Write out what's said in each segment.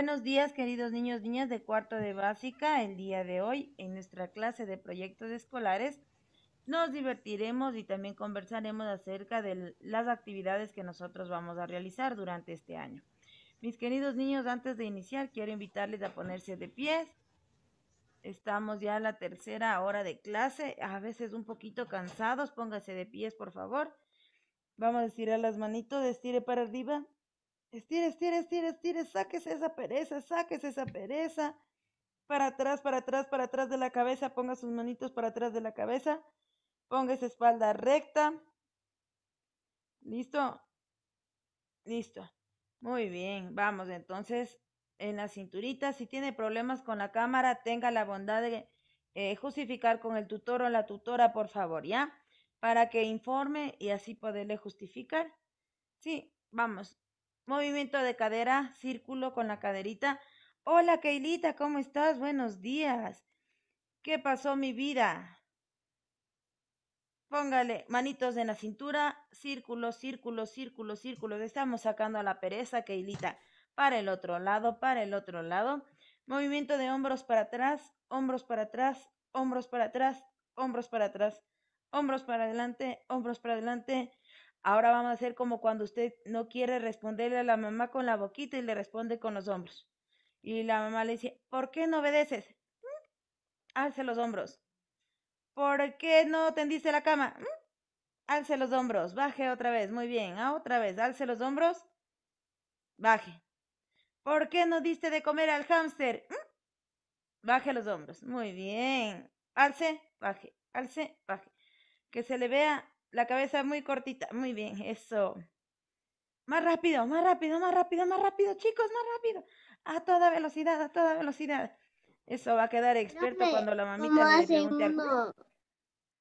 Buenos días, queridos niños, niñas de cuarto de básica. El día de hoy, en nuestra clase de proyectos escolares, nos divertiremos y también conversaremos acerca de las actividades que nosotros vamos a realizar durante este año. Mis queridos niños, antes de iniciar, quiero invitarles a ponerse de pies. Estamos ya a la tercera hora de clase, a veces un poquito cansados, Pónganse de pies, por favor. Vamos a estirar las manitos, estire para arriba, Estire, estire, estire, estire, sáquese esa pereza, sáquese esa pereza. Para atrás, para atrás, para atrás de la cabeza, ponga sus manitos para atrás de la cabeza. Ponga esa espalda recta. ¿Listo? Listo. Muy bien, vamos entonces en la cinturita. Si tiene problemas con la cámara, tenga la bondad de eh, justificar con el tutor o la tutora, por favor, ¿ya? Para que informe y así poderle justificar. Sí, vamos movimiento de cadera, círculo con la caderita. Hola, Keilita, ¿cómo estás? Buenos días. ¿Qué pasó mi vida? Póngale manitos en la cintura, círculo, círculo, círculo, círculo. Estamos sacando a la pereza, Keilita. Para el otro lado, para el otro lado. Movimiento de hombros para atrás, hombros para atrás, hombros para atrás, hombros para atrás, hombros para adelante, hombros para adelante, Ahora vamos a hacer como cuando usted no quiere responderle a la mamá con la boquita y le responde con los hombros. Y la mamá le dice, ¿por qué no obedeces? Mm, alce los hombros. ¿Por qué no tendiste la cama? Mm, alce los hombros. Baje otra vez. Muy bien. a ah, otra vez. Alce los hombros. Baje. ¿Por qué no diste de comer al hámster? Mm, baje los hombros. Muy bien. Alce, baje. Alce, baje. Que se le vea la cabeza muy cortita. Muy bien, eso. Más rápido, más rápido, más rápido, más rápido, chicos, más rápido. A toda velocidad, a toda velocidad. Eso va a quedar experto cuando la mamita me pregunte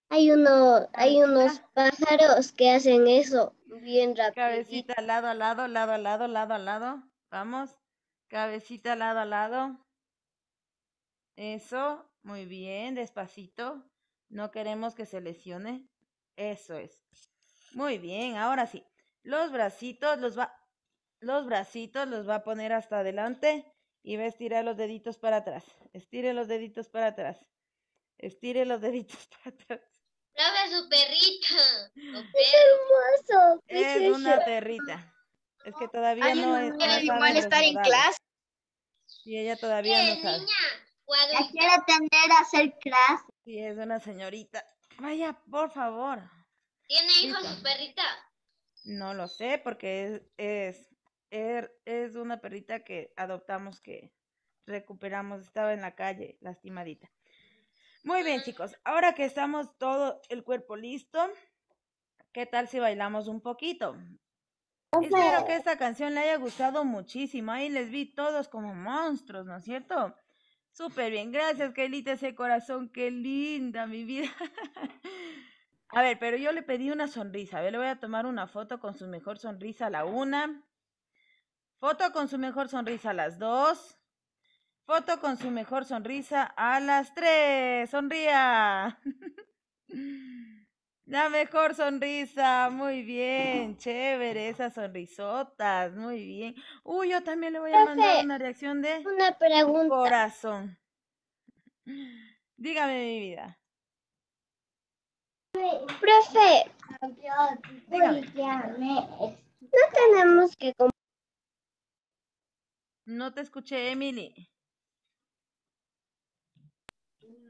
Hay uno, hay unos ah. pájaros que hacen eso bien rápido. Cabecita lado a lado, lado a lado, lado a lado. Vamos. Cabecita lado a lado. Eso, muy bien, despacito. No queremos que se lesione. Eso es. Muy bien, ahora sí. Los bracitos los va, los bracitos los va a poner hasta adelante y va a estirar los deditos para atrás. Estire los deditos para atrás. Estire los deditos para atrás. prueba su perrita. Es hermoso. Es una perrita. Es que todavía no es. igual estar en clase. Y ella todavía no sabe. Niña, ¿La quiere tener a hacer clase. Sí, es una señorita. Vaya, por favor. ¿Tiene hijos su perrita? No lo sé, porque es, es, er, es una perrita que adoptamos, que recuperamos, estaba en la calle, lastimadita. Muy bien, chicos. Ahora que estamos todo el cuerpo listo, ¿qué tal si bailamos un poquito? Espero que esta canción le haya gustado muchísimo. Ahí les vi todos como monstruos, ¿no es cierto? Súper bien, gracias, linda ese corazón, qué linda mi vida. a ver, pero yo le pedí una sonrisa. A ver, le voy a tomar una foto con su mejor sonrisa a la una. Foto con su mejor sonrisa a las dos. Foto con su mejor sonrisa a las tres. Sonría. La mejor sonrisa, muy bien, chévere, esas sonrisotas, muy bien. Uy, yo también le voy a mandar una reacción de corazón. Dígame mi vida. Profe, no tenemos que... No te escuché, Emily.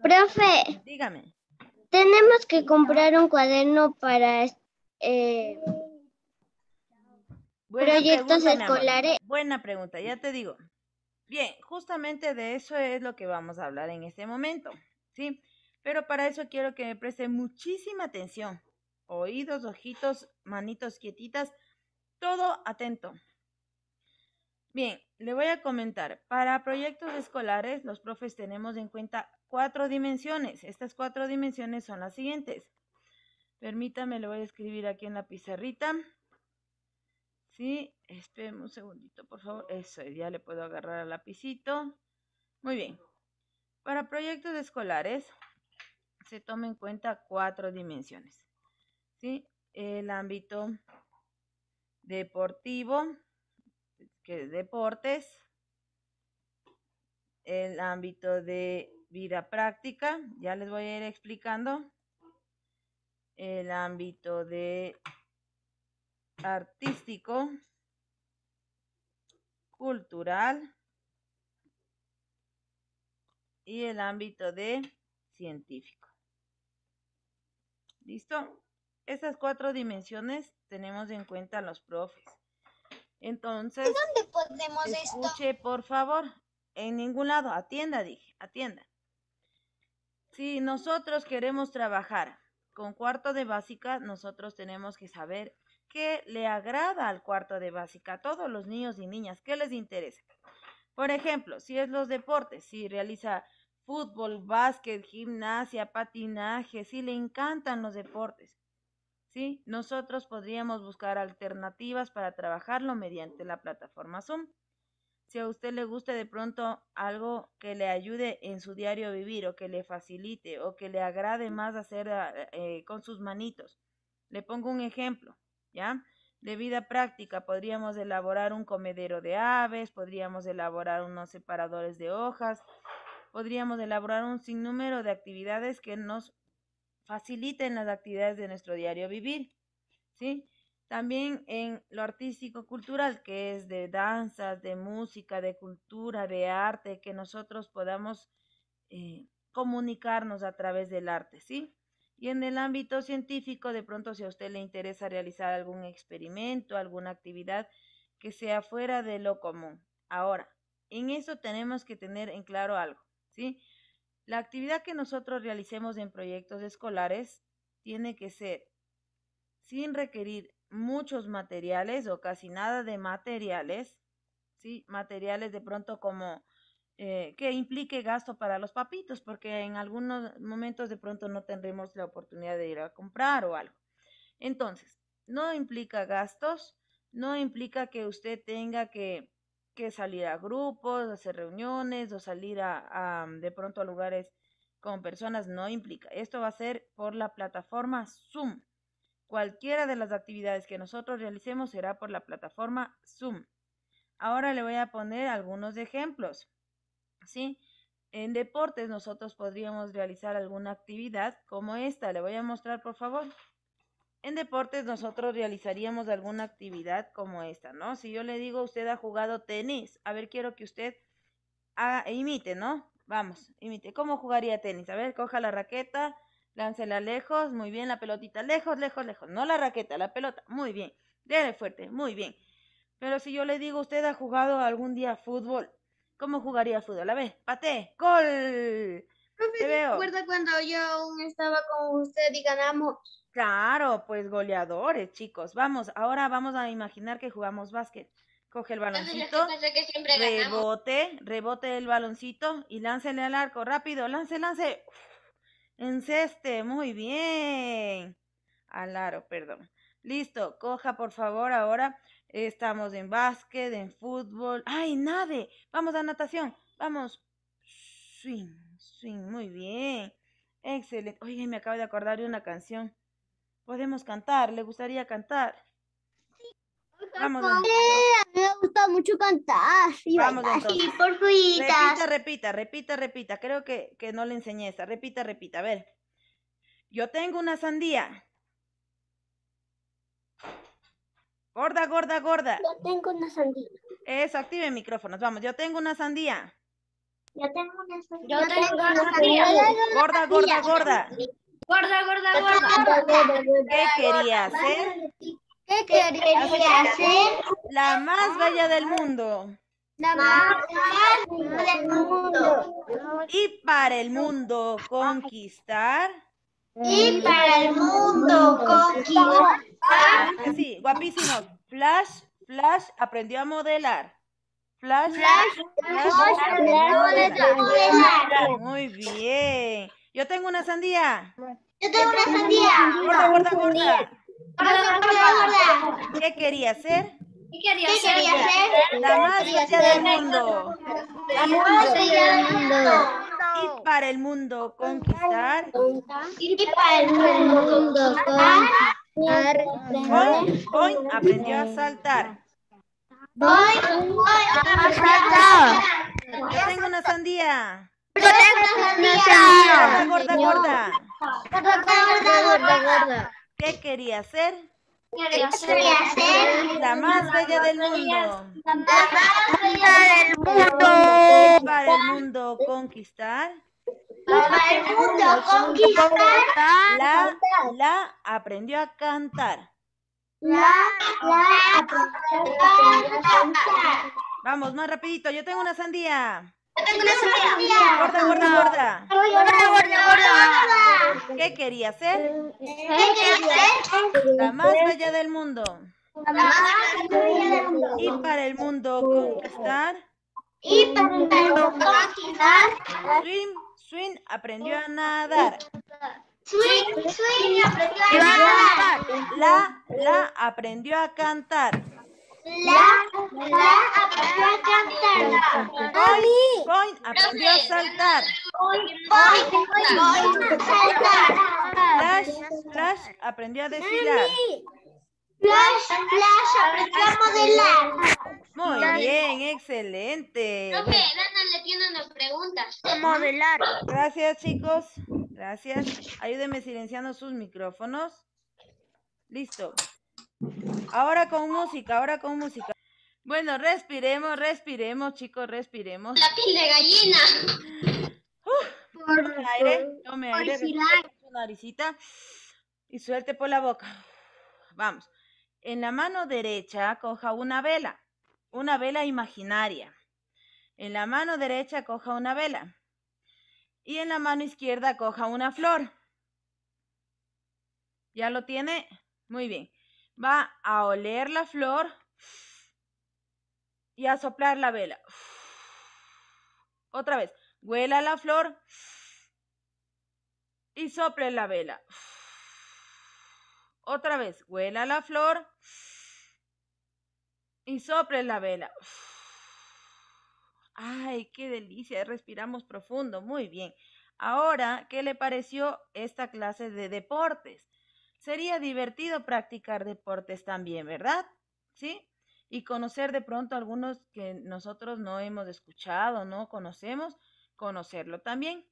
Profe. Dígame tenemos que comprar un cuaderno para eh, proyectos escolares. Buena pregunta, ya te digo. Bien, justamente de eso es lo que vamos a hablar en este momento, ¿sí? Pero para eso quiero que me presten muchísima atención. Oídos, ojitos, manitos quietitas, todo atento. Bien, le voy a comentar. Para proyectos escolares, los profes tenemos en cuenta cuatro dimensiones. Estas cuatro dimensiones son las siguientes. Permítame, lo voy a escribir aquí en la pizarrita. Sí, esperemos un segundito, por favor. Eso, ya le puedo agarrar al lapicito. Muy bien. Para proyectos escolares se toma en cuenta cuatro dimensiones. ¿sí? El ámbito deportivo, que es deportes, el ámbito de vida práctica. Ya les voy a ir explicando el ámbito de artístico, cultural y el ámbito de científico. ¿Listo? Estas cuatro dimensiones tenemos en cuenta los profes. Entonces, ¿dónde podemos escuche, por favor, en ningún lado, atienda, dije, atienda. Si nosotros queremos trabajar con cuarto de básica, nosotros tenemos que saber qué le agrada al cuarto de básica a todos los niños y niñas, qué les interesa. Por ejemplo, si es los deportes, si realiza fútbol, básquet, gimnasia, patinaje, si le encantan los deportes. ¿Sí? Nosotros podríamos buscar alternativas para trabajarlo mediante la plataforma Zoom. Si a usted le gusta de pronto algo que le ayude en su diario vivir o que le facilite o que le agrade más hacer ah, eh, con sus manitos. Le pongo un ejemplo, ¿ya? de vida práctica. Podríamos elaborar un comedero de aves, podríamos elaborar unos separadores de hojas, podríamos elaborar un sinnúmero de actividades que nos faciliten las actividades de nuestro diario vivir. ¿Sí? También en lo artístico-cultural, que es de danzas, de música, de cultura, de arte, que nosotros podamos eh, comunicarnos a través del arte, ¿sí? Y en el ámbito científico, de pronto si a usted le interesa realizar algún experimento, alguna actividad que sea fuera de lo común. Ahora, en eso tenemos que tener en claro algo, ¿sí? La actividad que nosotros realicemos en proyectos escolares tiene que ser sin requerir muchos materiales o casi nada de materiales, ¿sí? Materiales de pronto como eh, que implique gasto para los papitos, porque en algunos momentos de pronto no tendremos la oportunidad de ir a comprar o algo. Entonces, no implica gastos, no implica que usted tenga que, que salir a grupos, hacer reuniones o salir a, a, mm, de pronto a lugares con personas, no implica. Esto va a ser por la plataforma Zoom. Cualquiera de las actividades que nosotros realicemos será por la plataforma Zoom. Ahora le voy a poner algunos ejemplos. ¿Sí? En deportes nosotros podríamos realizar alguna actividad como esta. Le voy a mostrar, por favor. En deportes nosotros realizaríamos alguna actividad como esta, ¿no? Si yo le digo, usted ha jugado tenis, a ver, quiero que usted haga, imite, ¿no? Vamos, imite. ¿Cómo jugaría tenis? A ver, coja la raqueta, Láncela lejos, muy bien, la pelotita lejos, lejos, lejos. No la raqueta, la pelota, muy bien. dale fuerte, muy bien. Pero si yo le digo, usted ha jugado algún día fútbol, ¿cómo jugaría fútbol? A ver, pate, gol. Te cuando yo aún estaba con usted y ganamos? Claro, pues goleadores, chicos. Vamos, ahora vamos a imaginar que jugamos básquet. Coge el baloncito, rebote, rebote el baloncito y láncele al arco, rápido, lance, lance. Enceste, muy bien. alaro perdón. Listo, coja por favor ahora. Estamos en básquet, en fútbol. ¡Ay, nade! Vamos a natación. Vamos. Swing, swing, muy bien. Excelente. Oye, me acabo de acordar de una canción. Podemos cantar, le gustaría cantar. Vamos. A mí me gusta mucho cantar. Vamos entonces. por Repita, repita, repita, repita. Creo que, que no le enseñé esta. Repita, repita. A ver. Yo tengo una sandía. Gorda, gorda, gorda. Yo tengo una sandía. Eso, active micrófonos. Vamos, yo tengo una sandía. Yo tengo una sandía. Yo tengo una sandía. Gorda, gorda, gorda. Gorda, gorda, gorda. ¿Qué querías, hacer? ¿Qué quería hacer? La más bella del mundo. La más bella del mundo. Y para el mundo conquistar. Y para el mundo conquistar. Sí, guapísimo. Flash, Flash aprendió a modelar. Flash, Flash, aprendió a modelar. Muy bien. Yo tengo una sandía. Yo tengo una sandía. Gorda, gorda, gorda. ¿Qué quería hacer? ¿Qué quería hacer? La más bella del mundo. La más bella del mundo. Y para el mundo conquistar. Y para el mundo conquistar. Hoy, hoy aprendió a saltar. Voy, voy a saltar. Yo tengo una sandía. Yo tengo una sandía. Gorda, gorda, gorda. Gorda, gorda, gorda, gorda. ¿Qué quería hacer? Quería ser la más bella del mundo. La más bella del mundo. Para el mundo conquistar. Para el mundo conquistar. La, la aprendió a cantar. La, la aprendió a cantar. Vamos, más rapidito. Yo tengo una sandía tengo una sorpresa. Gorda, gorda, gorda. Gorda, gorda, gorda. ¿Qué quería hacer? ¿Qué quería hacer? La más bella del mundo. La más bella del mundo. Y para el mundo conquistar. Y para el mundo conquistar. Swim, swim, aprendió a nadar. Swim, swim, aprendió a nadar. La, la aprendió a cantar. La, la aprendió a cantar. Coin, hoy aprendió a saltar. hoy aprendió a saltar. Flash, flash aprendió a desfilar. Flash, flash aprendió a modelar. Muy bien, excelente. Profe, Dana le tiene unas preguntas. Modelar. Gracias, chicos. Gracias. Ayúdenme silenciando sus micrófonos. Listo. Ahora con música, ahora con música. Bueno, respiremos, respiremos, chicos, respiremos. La piel de gallina. por el aire, tome aire, naricita y suelte por la boca. Vamos. En la mano derecha coja una vela, una vela imaginaria. En la mano derecha coja una vela. Y en la mano izquierda coja una flor. ¿Ya lo tiene? Muy bien va a oler la flor y a soplar la vela. Otra vez, huela la flor y sople la vela. Otra vez, huela la flor y sople la vela. ¡Ay, qué delicia! Respiramos profundo, muy bien. Ahora, ¿qué le pareció esta clase de deportes? Sería divertido practicar deportes también, ¿verdad? ¿Sí? Y conocer de pronto algunos que nosotros no hemos escuchado, no conocemos, conocerlo también.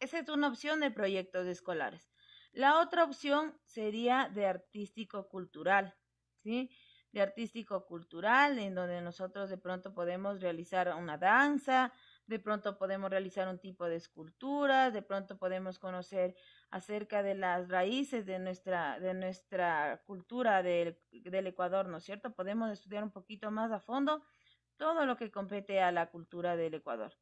Esa es una opción de proyectos escolares. La otra opción sería de artístico-cultural, ¿sí? De artístico-cultural, en donde nosotros de pronto podemos realizar una danza, de pronto podemos realizar un tipo de escultura, de pronto podemos conocer acerca de las raíces de nuestra, de nuestra cultura del, del Ecuador, ¿no es cierto? Podemos estudiar un poquito más a fondo todo lo que compete a la cultura del Ecuador.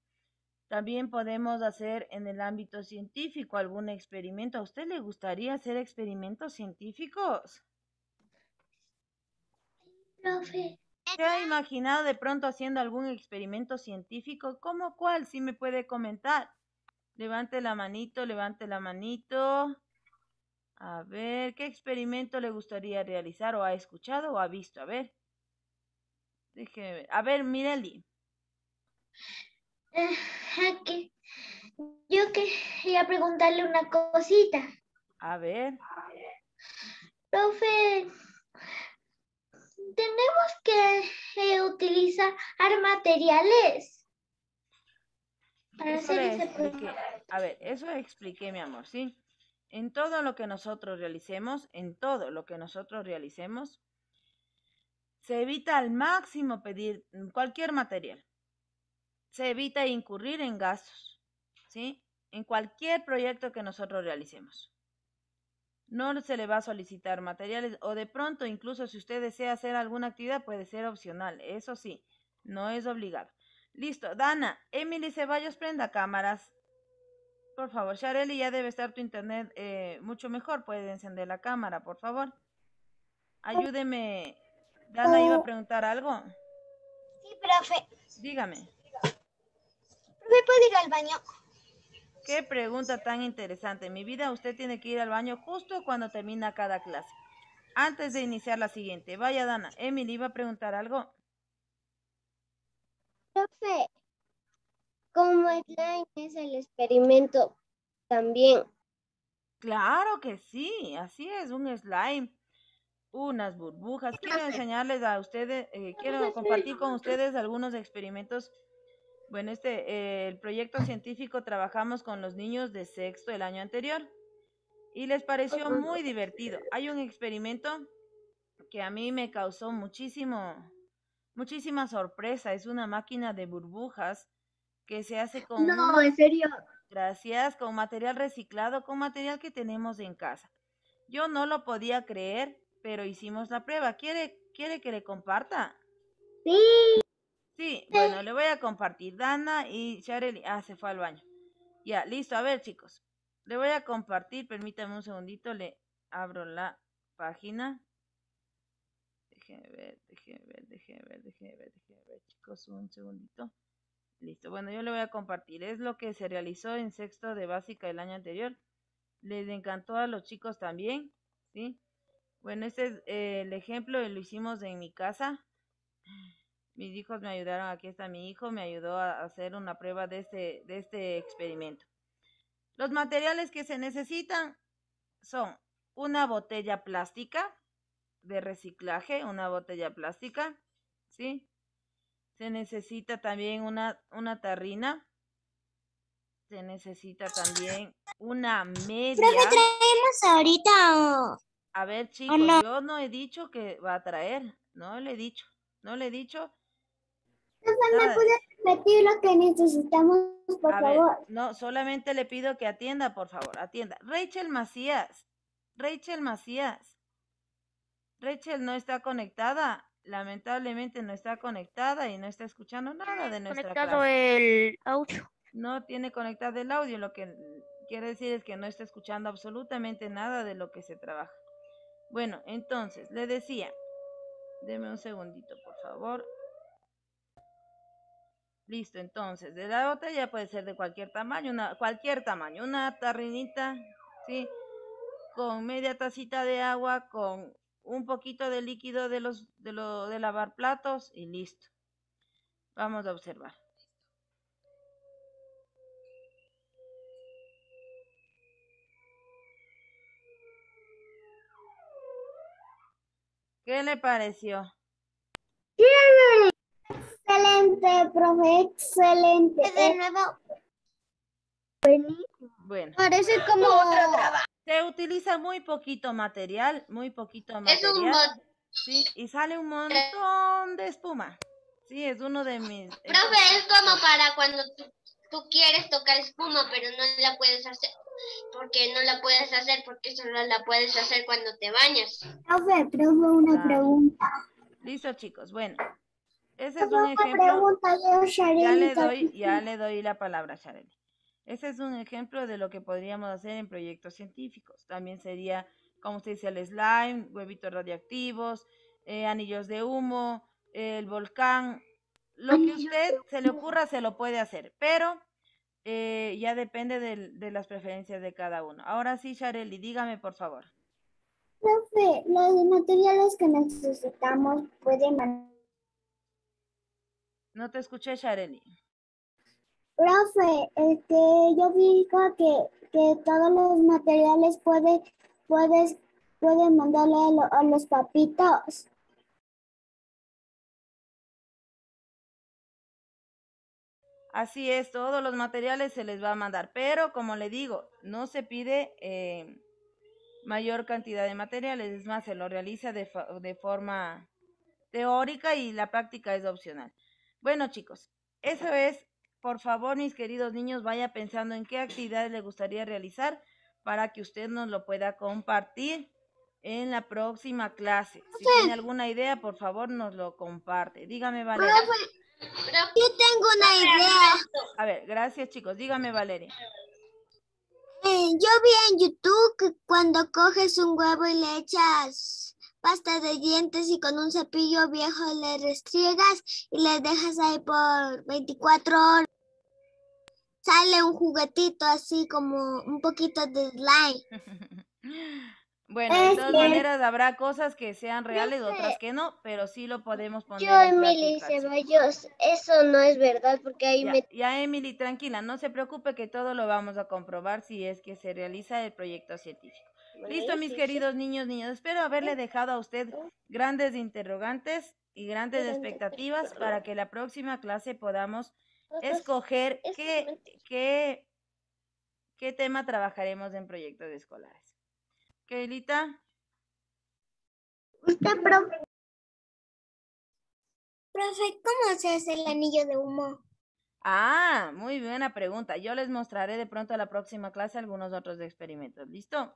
También podemos hacer en el ámbito científico algún experimento. ¿A usted le gustaría hacer experimentos científicos? Profe, ¿Se ha imaginado de pronto haciendo algún experimento científico? ¿Cómo cuál? Si me puede comentar. Levante la manito, levante la manito. A ver, ¿qué experimento le gustaría realizar o ha escuchado o ha visto? A ver. Déjeme ver. A ver, Mireli. Yo quería preguntarle una cosita. A ver. Profe, tenemos que eh, utilizar materiales para hacer ese A ver, eso expliqué, mi amor, ¿sí? En todo lo que nosotros realicemos, en todo lo que nosotros realicemos, se evita al máximo pedir cualquier material. Se evita incurrir en gastos, ¿sí? En cualquier proyecto que nosotros realicemos no se le va a solicitar materiales o de pronto incluso si usted desea hacer alguna actividad puede ser opcional, eso sí, no es obligado. Listo, Dana, Emily Ceballos, prenda cámaras. Por favor, Shareli, ya debe estar tu internet eh, mucho mejor, puede encender la cámara, por favor. Ayúdeme. Dana iba a oh. preguntar algo. Sí, profe. Dígame. ¿Me puede ir al baño? Qué pregunta tan interesante. En mi vida usted tiene que ir al baño justo cuando termina cada clase. Antes de iniciar la siguiente. Vaya, Dana. Emily iba a preguntar algo. Profe, ¿cómo slime es el experimento también. Claro que sí, así es, un slime, unas burbujas. Quiero enseñarles a ustedes, eh, quiero compartir con ustedes algunos experimentos bueno, este, eh, el proyecto científico trabajamos con los niños de sexto el año anterior y les pareció muy divertido. Hay un experimento que a mí me causó muchísimo, muchísima sorpresa. Es una máquina de burbujas que se hace con... No, en serio. Gracias, con material reciclado, con material que tenemos en casa. Yo no lo podía creer, pero hicimos la prueba. ¿Quiere, quiere que le comparta? Sí. Sí, bueno, le voy a compartir. Dana y Shareli. Ah, se fue al baño. Ya, listo. A ver, chicos. Le voy a compartir. Permítame un segundito. Le abro la página. Déjenme ver, déjenme ver, déjenme ver, déjenme ver, ver, chicos. Un segundito. Listo. Bueno, yo le voy a compartir. Es lo que se realizó en sexto de básica el año anterior. Les encantó a los chicos también. ¿Sí? Bueno, este es eh, el ejemplo. Lo hicimos en mi casa. Mis hijos me ayudaron, aquí está mi hijo, me ayudó a hacer una prueba de este, de este experimento. Los materiales que se necesitan son una botella plástica de reciclaje, una botella plástica, ¿sí? Se necesita también una, una tarrina. Se necesita también una media. qué traemos ahorita A ver, chicos, yo no he dicho que va a traer. No le he dicho. No le he dicho no, solamente le pido que atienda, por favor, atienda. Rachel Macías, Rachel Macías. Rachel no está conectada. Lamentablemente no está conectada y no está escuchando nada de nuestra conectado el audio. No tiene conectado el audio, lo que quiere decir es que no está escuchando absolutamente nada de lo que se trabaja. Bueno, entonces, le decía, deme un segundito, por favor. Listo, entonces, de la ya puede ser de cualquier tamaño, una, cualquier tamaño, una tarrinita, ¿sí? Con media tacita de agua, con un poquito de líquido de, los, de, lo, de lavar platos y listo. Vamos a observar. ¿Qué le pareció? Excelente, profe, excelente. De nuevo. Bueno. Parece como otro trabajo. Se utiliza muy poquito material, muy poquito material. Es un Sí, y sale un montón de espuma. Sí, es uno de mis... Profe, es como para cuando tú, quieres tocar espuma, pero no la puedes hacer porque no la puedes hacer, porque solo la puedes hacer cuando te bañas. Profe, profe, una pregunta. Listo, chicos. Bueno, ese es un ejemplo. ya, le doy, ya le doy la palabra Ese es un ejemplo de lo que podríamos hacer en proyectos científicos. También sería, como usted dice, el slime, huevitos radiactivos, eh, anillos de humo, el volcán. Lo que usted se le ocurra se lo puede hacer, pero eh, ya depende de, las preferencias de cada uno. Ahora sí, Shareli, dígame por favor. sé, los materiales que necesitamos pueden no te escuché, Shareli. Profe, este, yo digo que, que todos los materiales puede, puedes, pueden mandarle a, los papitos. Así es, todos los materiales se les va a mandar, pero como le digo, no se pide eh, mayor cantidad de materiales, es más, se lo realiza de, de forma teórica y la práctica es opcional. Bueno, chicos, eso es. Por favor, mis queridos niños, vaya pensando en qué actividades le gustaría realizar para que usted nos lo pueda compartir en la próxima clase. Si pues. tiene alguna idea, por favor, nos lo comparte. Dígame, Valeria. Pues, pues, yo tengo una idea. A ver, gracias, chicos. Dígame, Valeria. Eh, yo vi en YouTube que cuando coges un huevo y le echas pasta de dientes y con un cepillo viejo le restriegas y le dejas ahí por 24 horas. Sale un juguetito así como un poquito de slime. Bueno, de todas maneras habrá cosas que sean reales, y otras que no, pero sí lo podemos poner. Yo, Emily Ceballos, eso no es verdad porque ahí Ya, Emily, tranquila, no se preocupe que todo lo vamos a comprobar si es que se realiza el proyecto científico. Listo, mis queridos niños, niñas. Espero haberle dejado a usted grandes interrogantes y grandes expectativas para que la próxima clase podamos ah, pues, escoger qué, qué, qué tema trabajaremos en proyectos escolares. Kelita. Usted, profe. Profe, ¿cómo se hace el anillo de humo? Ah, muy buena pregunta. Yo les mostraré de pronto a la próxima clase algunos otros experimentos. ¿Listo?